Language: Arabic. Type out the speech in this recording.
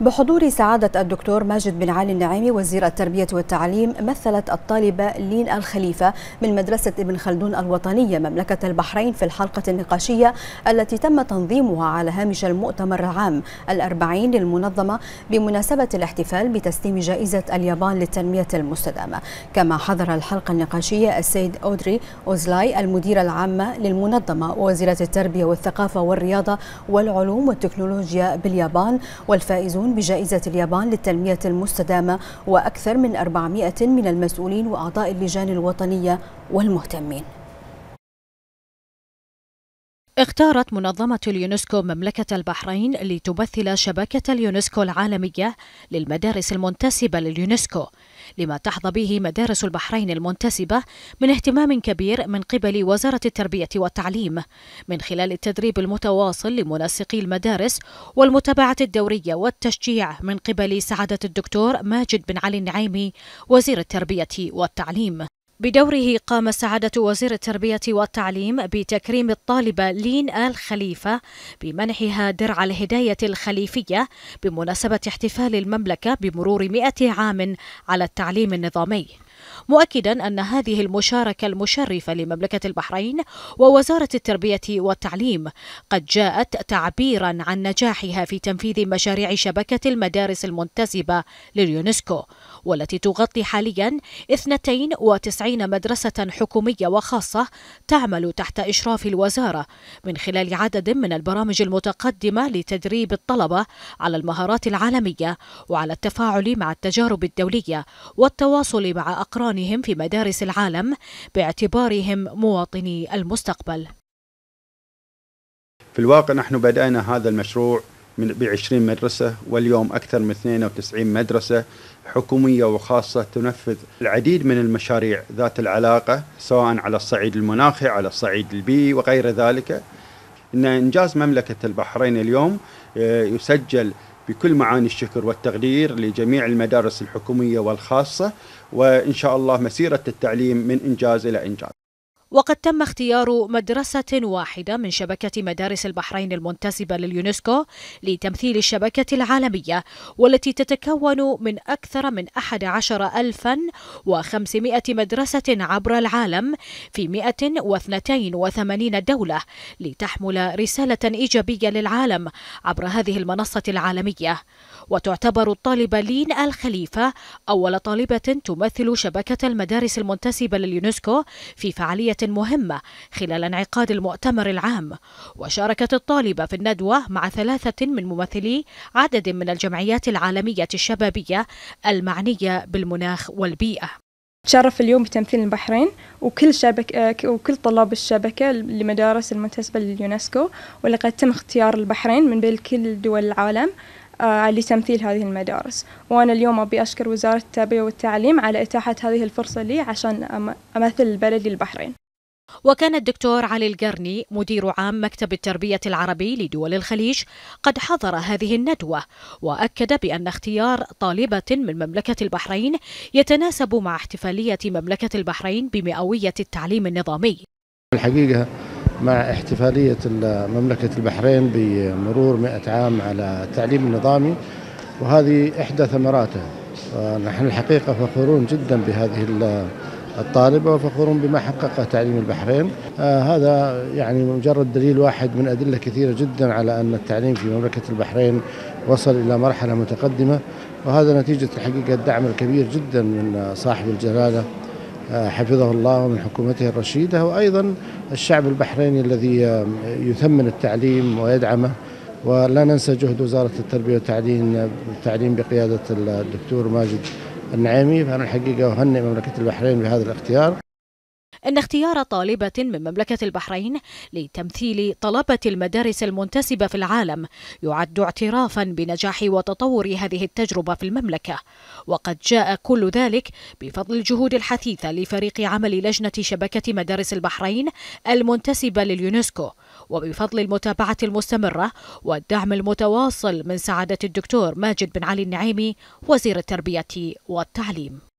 بحضور سعادة الدكتور ماجد بن علي النعيمي وزير التربية والتعليم مثلت الطالبة لين الخليفة من مدرسة ابن خلدون الوطنية مملكة البحرين في الحلقة النقاشية التي تم تنظيمها على هامش المؤتمر العام الأربعين للمنظمة بمناسبة الاحتفال بتسليم جائزة اليابان للتنمية المستدامة كما حضر الحلقة النقاشية السيد أودري أوزلاي المديرة العامة للمنظمة ووزيرة التربية والثقافة والرياضة والعلوم والتكنولوجيا باليابان والفائزون فائزون بجائزة اليابان للتنمية المستدامة وأكثر من 400 من المسؤولين وأعضاء اللجان الوطنية والمهتمين اختارت منظمة اليونسكو مملكة البحرين لتمثل شبكة اليونسكو العالمية للمدارس المنتسبة لليونسكو لما تحظى به مدارس البحرين المنتسبة من اهتمام كبير من قبل وزارة التربية والتعليم من خلال التدريب المتواصل لمنسقي المدارس والمتابعة الدورية والتشجيع من قبل سعادة الدكتور ماجد بن علي النعيمي وزير التربية والتعليم بدوره قام سعادة وزير التربية والتعليم بتكريم الطالبة لين آل خليفة بمنحها درع الهداية الخليفية بمناسبة احتفال المملكة بمرور مئة عام على التعليم النظامي مؤكدا أن هذه المشاركة المشرفة لمملكة البحرين ووزارة التربية والتعليم قد جاءت تعبيرا عن نجاحها في تنفيذ مشاريع شبكة المدارس المنتسبة لليونسكو والتي تغطي حاليا 92 مدرسة حكومية وخاصة تعمل تحت إشراف الوزارة من خلال عدد من البرامج المتقدمة لتدريب الطلبة على المهارات العالمية وعلى التفاعل مع التجارب الدولية والتواصل مع أقران وطنهم في مدارس العالم باعتبارهم مواطني المستقبل في الواقع نحن بدأنا هذا المشروع من ب 20 مدرسة واليوم أكثر من 92 مدرسة حكومية وخاصة تنفذ العديد من المشاريع ذات العلاقة سواء على الصعيد المناخي على الصعيد البيئي وغير ذلك إن إنجاز مملكة البحرين اليوم آه، يسجل بكل معاني الشكر والتقدير لجميع المدارس الحكومية والخاصة وإن شاء الله مسيرة التعليم من إنجاز إلى إنجاز وقد تم اختيار مدرسة واحدة من شبكة مدارس البحرين المنتسبة لليونسكو لتمثيل الشبكة العالمية والتي تتكون من أكثر من 11500 مدرسة عبر العالم في 182 دولة لتحمل رسالة إيجابية للعالم عبر هذه المنصة العالمية وتعتبر الطالبة لين الخليفة أول طالبة تمثل شبكة المدارس المنتسبة لليونسكو في فعالية مهمة خلال انعقاد المؤتمر العام وشاركت الطالبة في الندوة مع ثلاثة من ممثلي عدد من الجمعيات العالمية الشبابية المعنية بالمناخ والبيئة تشرف اليوم بتمثيل البحرين وكل شبكة آه، وكل طلاب الشبكة لمدارس المنتسبة لليونسكو ولقد تم اختيار البحرين من بين كل دول العالم آه، لتمثيل هذه المدارس وأنا اليوم أبي أشكر وزارة التربية والتعليم على إتاحة هذه الفرصة لي عشان أمثل بلدي البحرين وكان الدكتور علي القرني مدير عام مكتب التربية العربي لدول الخليج قد حضر هذه الندوة وأكد بأن اختيار طالبة من مملكة البحرين يتناسب مع احتفالية مملكة البحرين بمئوية التعليم النظامي الحقيقة مع احتفالية مملكة البحرين بمرور مئة عام على التعليم النظامي وهذه إحدى ثمراته نحن الحقيقة فخورون جدا بهذه الطالبة وفخور بما حققه تعليم البحرين آه هذا يعني مجرد دليل واحد من أدلة كثيرة جدا على أن التعليم في مملكة البحرين وصل إلى مرحلة متقدمة وهذا نتيجة الحقيقة الدعم الكبير جدا من صاحب الجلالة آه، حفظه الله ومن حكومته الرشيدة وأيضا الشعب البحريني الذي آه، يثمن التعليم ويدعمه ولا ننسى جهد وزارة التربية والتعليم التعليم بقيادة الدكتور ماجد النعيمي فأنا الحقيقة أهنئ مملكة البحرين بهذا الاختيار أن اختيار طالبة من مملكة البحرين لتمثيل طلبة المدارس المنتسبة في العالم يعد اعترافا بنجاح وتطور هذه التجربة في المملكة وقد جاء كل ذلك بفضل الجهود الحثيثة لفريق عمل لجنة شبكة مدارس البحرين المنتسبة لليونسكو وبفضل المتابعة المستمرة والدعم المتواصل من سعادة الدكتور ماجد بن علي النعيمي وزير التربية والتعليم